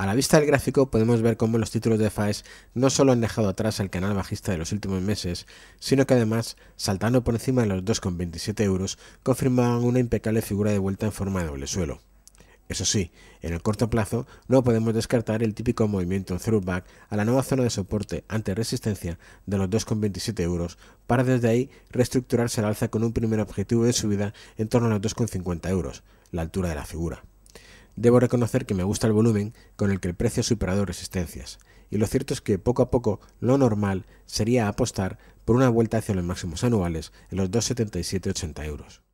A la vista del gráfico podemos ver cómo los títulos de FAES no solo han dejado atrás al canal bajista de los últimos meses, sino que además, saltando por encima de los 2,27 euros, confirmaban una impecable figura de vuelta en forma de doble suelo. Eso sí, en el corto plazo no podemos descartar el típico movimiento throwback a la nueva zona de soporte ante resistencia de los 2,27 euros para desde ahí reestructurarse al alza con un primer objetivo de subida en torno a los 2,50 euros, la altura de la figura. Debo reconocer que me gusta el volumen con el que el precio ha superado resistencias, y lo cierto es que poco a poco lo normal sería apostar por una vuelta hacia los máximos anuales en los 2,77-80 euros.